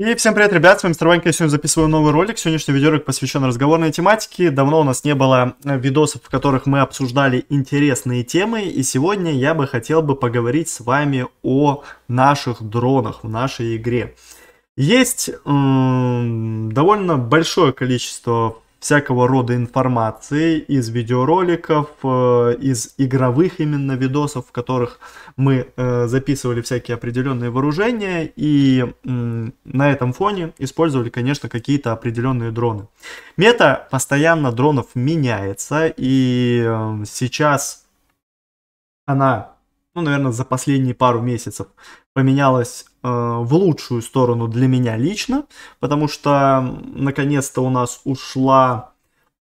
И всем привет, ребят, с вами Старванька, я сегодня записываю новый ролик. Сегодняшний видеоролик посвящен разговорной тематике. Давно у нас не было э, видосов, в которых мы обсуждали интересные темы, и сегодня я бы хотел бы поговорить с вами о наших дронах в нашей игре. Есть довольно большое количество всякого рода информации из видеороликов, э, из игровых именно видосов, в которых мы э, записывали всякие определенные вооружения и на этом фоне использовали, конечно, какие-то определенные дроны. Мета постоянно дронов меняется и э, сейчас она, ну, наверное, за последние пару месяцев поменялось э, в лучшую сторону для меня лично, потому что наконец-то у нас ушла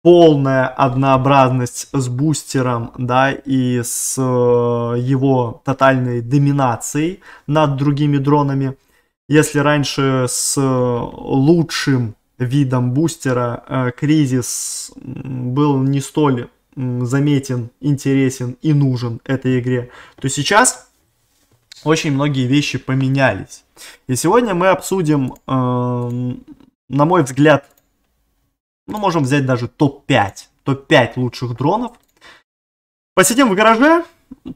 полная однообразность с бустером, да, и с э, его тотальной доминацией над другими дронами. Если раньше с э, лучшим видом бустера э, кризис был не столь заметен, интересен и нужен этой игре, то сейчас очень многие вещи поменялись. И сегодня мы обсудим, э, на мой взгляд, ну, можем взять даже топ-5, топ-5 лучших дронов. Посидим в гараже,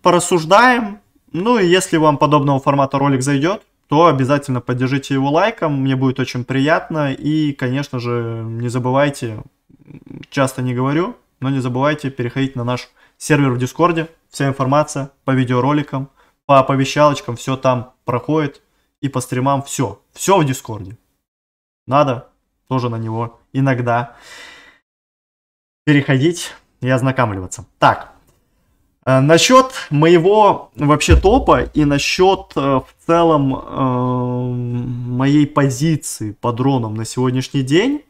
порассуждаем, ну и если вам подобного формата ролик зайдет, то обязательно поддержите его лайком, мне будет очень приятно. И, конечно же, не забывайте, часто не говорю, но не забывайте переходить на наш сервер в Дискорде. Вся информация по видеороликам по оповещалочкам все там проходит. И по стримам все. Все в Дискорде. Надо тоже на него иногда переходить и ознакомливаться. Так, э, насчет моего вообще топа и насчет э, в целом э, моей позиции по дронам на сегодняшний день.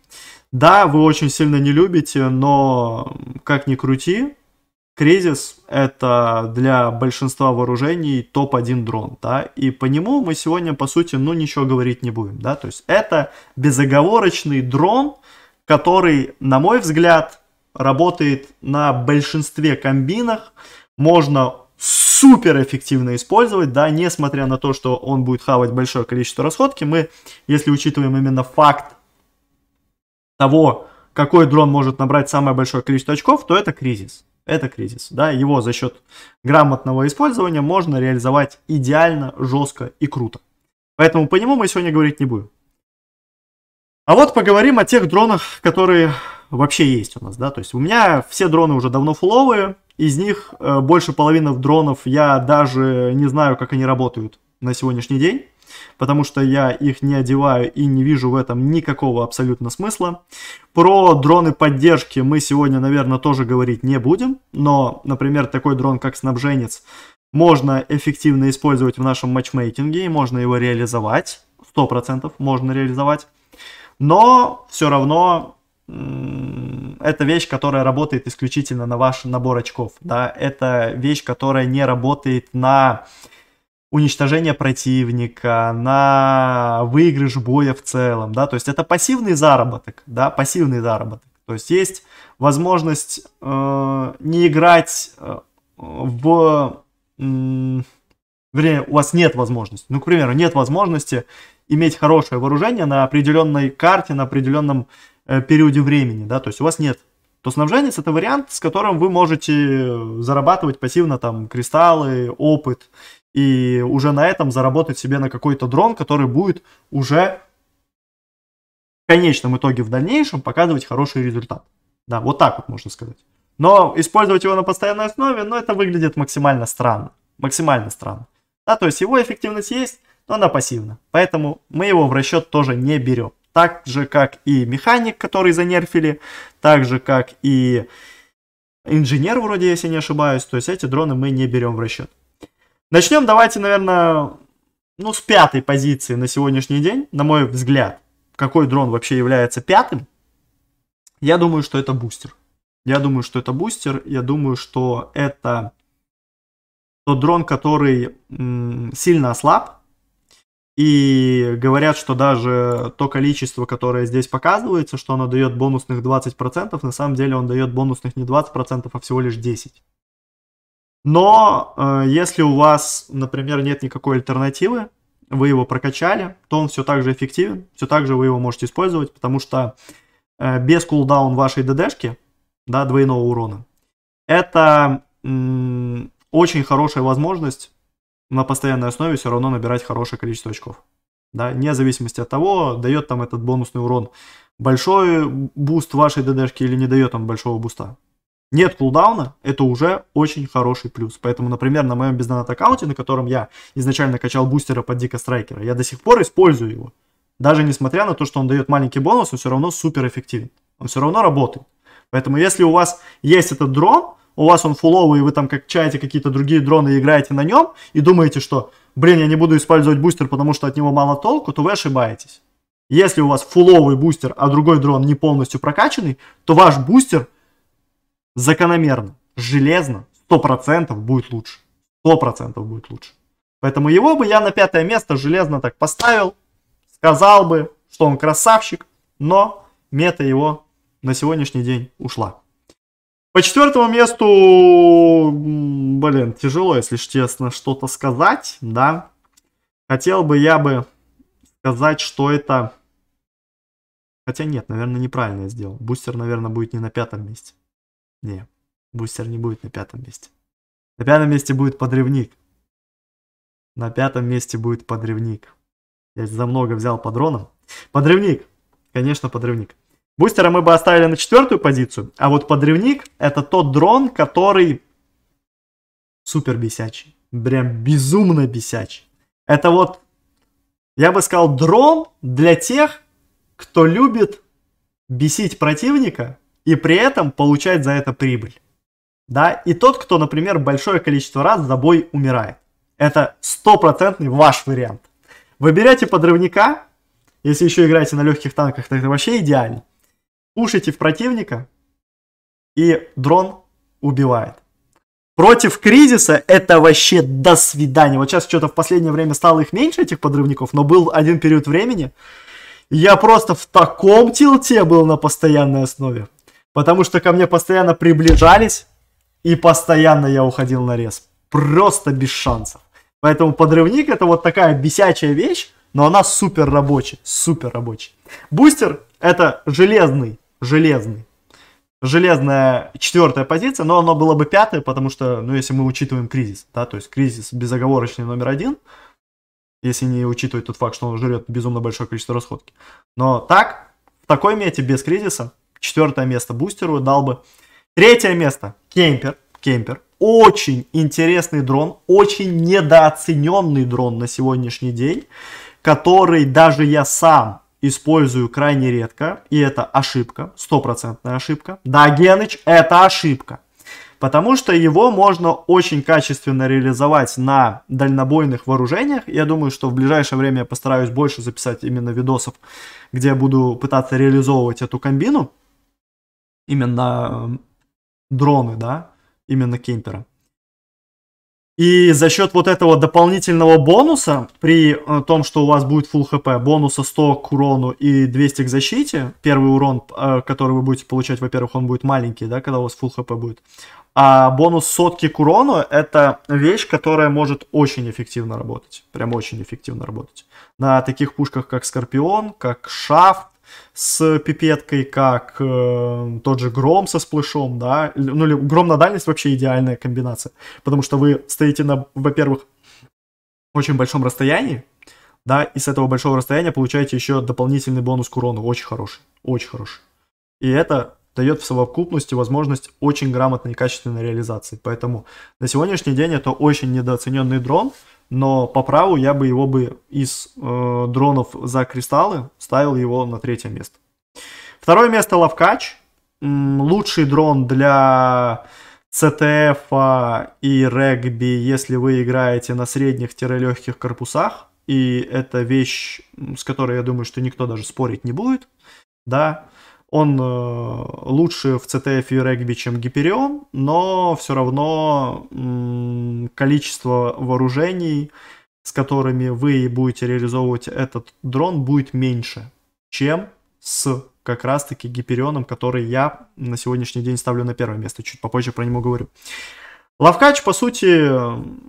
Да, вы очень сильно не любите, но как ни крути, Кризис — это для большинства вооружений топ-1 дрон, да, и по нему мы сегодня, по сути, ну, ничего говорить не будем, да, то есть это безоговорочный дрон, который, на мой взгляд, работает на большинстве комбинах, можно супер эффективно использовать, да, несмотря на то, что он будет хавать большое количество расходки, мы, если учитываем именно факт того, какой дрон может набрать самое большое количество очков, то это кризис это кризис. Да, его за счет грамотного использования можно реализовать идеально, жестко и круто. Поэтому по нему мы сегодня говорить не будем. А вот поговорим о тех дронах, которые вообще есть у нас, да, то есть у меня все дроны уже давно фуловые, из них э, больше половины дронов я даже не знаю, как они работают на сегодняшний день потому что я их не одеваю и не вижу в этом никакого абсолютно смысла. Про дроны поддержки мы сегодня, наверное, тоже говорить не будем, но, например, такой дрон, как снабженец, можно эффективно использовать в нашем матчмейкинге, и можно его реализовать, 100% можно реализовать. Но все равно это вещь, которая работает исключительно на ваш набор очков, да, это вещь, которая не работает на уничтожение противника, на выигрыш боя в целом, да, то есть это пассивный заработок, да, пассивный заработок. То есть есть возможность э, не играть э, в... Э, вернее, у вас нет возможности, ну, к примеру, нет возможности иметь хорошее вооружение на определенной карте, на определенном э, периоде времени, да, то есть у вас нет то снабженец это вариант, с которым вы можете зарабатывать пассивно там кристаллы, опыт и уже на этом заработать себе на какой-то дрон, который будет уже в конечном итоге в дальнейшем показывать хороший результат. Да, вот так вот можно сказать. Но использовать его на постоянной основе, ну, это выглядит максимально странно. Максимально странно. Да, то есть его эффективность есть, но она пассивна. Поэтому мы его в расчет тоже не берем. Так же, как и механик, который занерфили, так же, как и инженер, вроде, если не ошибаюсь. То есть эти дроны мы не берем в расчет. Начнем давайте, наверное, ну, с пятой позиции на сегодняшний день, на мой взгляд. Какой дрон вообще является пятым? Я думаю, что это бустер. Я думаю, что это бустер. Я думаю, что это тот дрон, который сильно ослаб. И говорят, что даже то количество, которое здесь показывается, что оно дает бонусных 20%, на самом деле он дает бонусных не 20%, а всего лишь 10%. Но э, если у вас, например, нет никакой альтернативы, вы его прокачали, то он все так же эффективен, все так же вы его можете использовать, потому что э, без кулдаун вашей ДДшки, да, двойного урона, это м- очень хорошая возможность на постоянной основе все равно набирать хорошее количество очков. Да, вне зависимости от того, дает там этот бонусный урон большой буст вашей ДДшки или не дает он большого буста нет кулдауна, это уже очень хороший плюс. Поэтому, например, на моем бездонат аккаунте, на котором я изначально качал бустера под Дика Страйкера, я до сих пор использую его. Даже несмотря на то, что он дает маленький бонус, он все равно супер эффективен. Он все равно работает. Поэтому если у вас есть этот дрон, у вас он фуловый, и вы там как качаете какие-то другие дроны и играете на нем, и думаете, что, блин, я не буду использовать бустер, потому что от него мало толку, то вы ошибаетесь. Если у вас фуловый бустер, а другой дрон не полностью прокачанный, то ваш бустер – закономерно, железно, 100% будет лучше. 100% будет лучше. Поэтому его бы я на пятое место железно так поставил, сказал бы, что он красавчик, но мета его на сегодняшний день ушла. По четвертому месту, блин, тяжело, если честно, что-то сказать, да. Хотел бы я бы сказать, что это... Хотя нет, наверное, неправильно я сделал. Бустер, наверное, будет не на пятом месте. Не, бустер не будет на пятом месте. На пятом месте будет подрывник. На пятом месте будет подрывник. Я за много взял по дронам. Подрывник. Конечно, подрывник. Бустера мы бы оставили на четвертую позицию, а вот подрывник это тот дрон, который супер бесячий. Прям безумно бесячий. Это вот, я бы сказал, дрон для тех, кто любит бесить противника и при этом получать за это прибыль. Да, и тот, кто, например, большое количество раз за бой умирает. Это стопроцентный ваш вариант. Выбирайте подрывника, если еще играете на легких танках, то это вообще идеально. Пушите в противника, и дрон убивает. Против кризиса это вообще до свидания. Вот сейчас что-то в последнее время стало их меньше, этих подрывников, но был один период времени. Я просто в таком тилте был на постоянной основе потому что ко мне постоянно приближались, и постоянно я уходил на рез. Просто без шансов. Поэтому подрывник это вот такая бесячая вещь, но она супер рабочая, супер рабочая. Бустер это железный, железный, железная четвертая позиция, но оно было бы пятое, потому что, ну, если мы учитываем кризис, да, то есть кризис безоговорочный номер один, если не учитывать тот факт, что он жрет безумно большое количество расходки. Но так, в такой мете без кризиса четвертое место бустеру дал бы. Третье место Кемпер. Кемпер. Очень интересный дрон, очень недооцененный дрон на сегодняшний день, который даже я сам использую крайне редко, и это ошибка, стопроцентная ошибка. Да, Геныч, это ошибка. Потому что его можно очень качественно реализовать на дальнобойных вооружениях. Я думаю, что в ближайшее время я постараюсь больше записать именно видосов, где я буду пытаться реализовывать эту комбину именно эм, дроны, да, именно кемперы. И за счет вот этого дополнительного бонуса, при э, том, что у вас будет full хп, бонуса 100 к урону и 200 к защите, первый урон, э, который вы будете получать, во-первых, он будет маленький, да, когда у вас full хп будет. А бонус сотки к урону – это вещь, которая может очень эффективно работать. Прям очень эффективно работать. На таких пушках, как Скорпион, как Шафт, с пипеткой, как э, тот же гром со сплэшом, да, ну, или гром на дальность вообще идеальная комбинация, потому что вы стоите на, во-первых, очень большом расстоянии, да, и с этого большого расстояния получаете еще дополнительный бонус к урону, очень хороший, очень хороший. И это дает в совокупности возможность очень грамотной и качественной реализации. Поэтому на сегодняшний день это очень недооцененный дрон, но по праву я бы его бы из э, дронов за кристаллы ставил его на третье место. Второе место Лавкач. Лучший дрон для CTF и регби, если вы играете на средних-легких корпусах. И это вещь, с которой, я думаю, что никто даже спорить не будет. Да, он э, лучше в CTF и регби, чем Гиперион, но все равно количество вооружений, с которыми вы будете реализовывать этот дрон, будет меньше, чем с как раз-таки Гиперионом, который я на сегодняшний день ставлю на первое место. Чуть попозже про него говорю. Лавкач, по сути,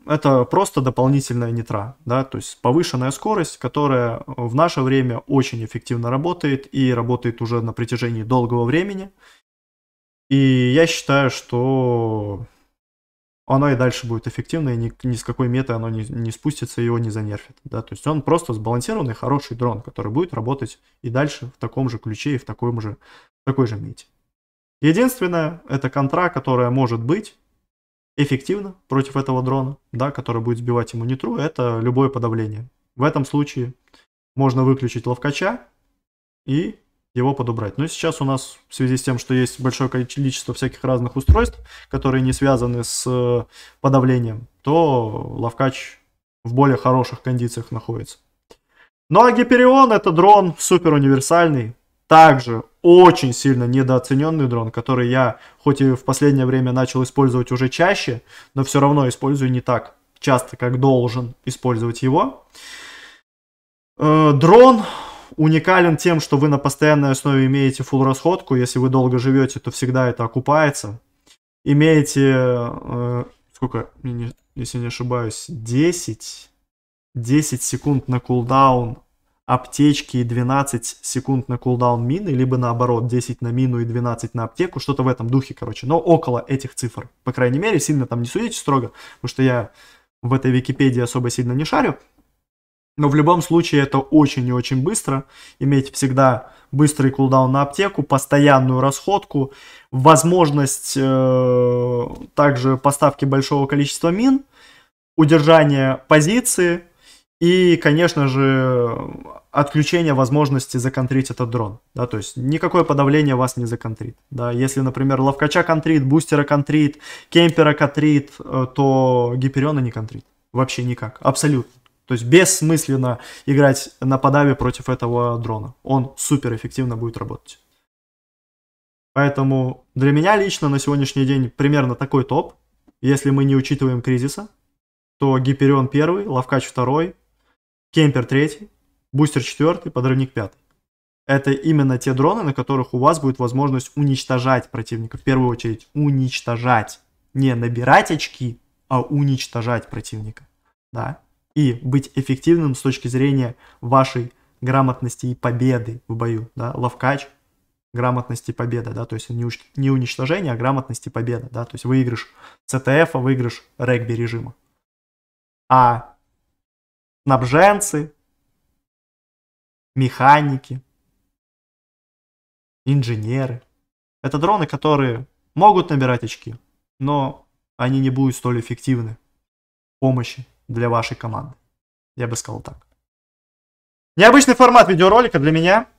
это просто дополнительная нитра, да, то есть повышенная скорость, которая в наше время очень эффективно работает и работает уже на протяжении долгого времени. И я считаю, что оно и дальше будет эффективно, и ни, ни с какой меты оно не, не спустится, его не занерфит. Да? То есть он просто сбалансированный, хороший дрон, который будет работать и дальше в таком же ключе и в таком же, в такой же мете. Единственное, это контра, которая может быть, эффективно против этого дрона, да, который будет сбивать ему нитру, это любое подавление. В этом случае можно выключить ловкача и его подобрать. Но ну сейчас у нас в связи с тем, что есть большое количество всяких разных устройств, которые не связаны с э, подавлением, то ловкач в более хороших кондициях находится. Ну а Гиперион это дрон супер универсальный, также очень сильно недооцененный дрон, который я, хоть и в последнее время начал использовать уже чаще, но все равно использую не так часто, как должен использовать его. Э, дрон уникален тем, что вы на постоянной основе имеете full расходку. Если вы долго живете, то всегда это окупается. Имеете, э, сколько, если не ошибаюсь, 10, 10 секунд на кулдаун аптечки и 12 секунд на кулдаун мины, либо наоборот, 10 на мину и 12 на аптеку, что-то в этом духе, короче, но около этих цифр. По крайней мере, сильно там не судите строго, потому что я в этой Википедии особо сильно не шарю. Но в любом случае это очень и очень быстро. Иметь всегда быстрый кулдаун на аптеку, постоянную расходку, возможность э, также поставки большого количества мин, удержание позиции, и, конечно же, отключение возможности законтрить этот дрон. Да, то есть никакое подавление вас не законтрит. Да, если, например, ловкача контрит, бустера контрит, кемпера контрит, э, то гипериона не контрит. Вообще никак. Абсолютно. То есть бессмысленно играть на подаве против этого дрона. Он супер эффективно будет работать. Поэтому для меня лично на сегодняшний день примерно такой топ. Если мы не учитываем кризиса, то Гиперион первый, Лавкач второй, кемпер третий, бустер четвертый, подрывник пятый. Это именно те дроны, на которых у вас будет возможность уничтожать противника. В первую очередь уничтожать. Не набирать очки, а уничтожать противника. Да? И быть эффективным с точки зрения вашей грамотности и победы в бою. Да? Ловкач, грамотности победа, да, то есть не, уч- не уничтожение, а грамотности победа, да, то есть выигрыш ЦТФ, а выигрыш регби режима. А снабженцы, механики, инженеры. Это дроны, которые могут набирать очки, но они не будут столь эффективны в помощи для вашей команды. Я бы сказал так. Необычный формат видеоролика для меня.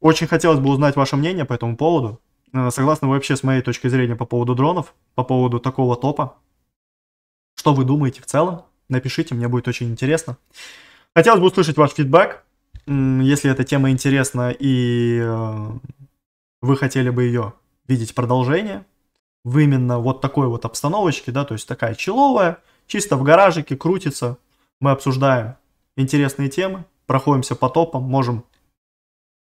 Очень хотелось бы узнать ваше мнение по этому поводу. Э, согласны вы вообще с моей точки зрения по поводу дронов, по поводу такого топа? Что вы думаете в целом? Напишите, мне будет очень интересно. Хотелось бы услышать ваш фидбэк, если эта тема интересна и э, вы хотели бы ее видеть продолжение в именно вот такой вот обстановочке, да, то есть такая человая, чисто в гаражике крутится, мы обсуждаем интересные темы, проходимся по топам, можем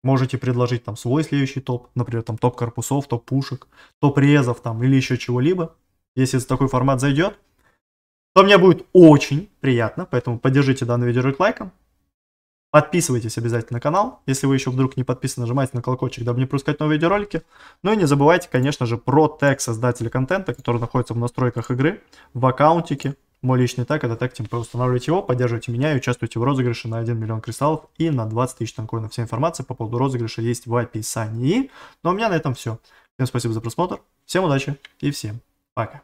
можете предложить там свой следующий топ, например, там топ корпусов, топ пушек, топ резов там или еще чего-либо, если такой формат зайдет то мне будет очень приятно, поэтому поддержите данный видеоролик лайком. Подписывайтесь обязательно на канал, если вы еще вдруг не подписаны, нажимайте на колокольчик, дабы не пропускать новые видеоролики. Ну и не забывайте, конечно же, про тег создателя контента, который находится в настройках игры, в аккаунтике. Мой личный тег, это тег Темпе, типа, устанавливайте его, поддерживайте меня и участвуйте в розыгрыше на 1 миллион кристаллов и на 20 тысяч танкоинов. Вся информация по поводу розыгрыша есть в описании. Но ну, а у меня на этом все. Всем спасибо за просмотр, всем удачи и всем пока.